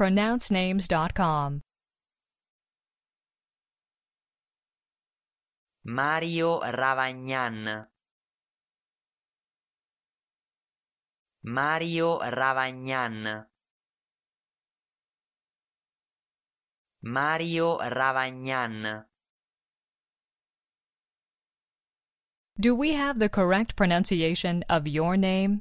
pronouncenames.com. Mario Ravagnan Mario Ravagnan Mario Ravagnan Do we have the correct pronunciation of your name?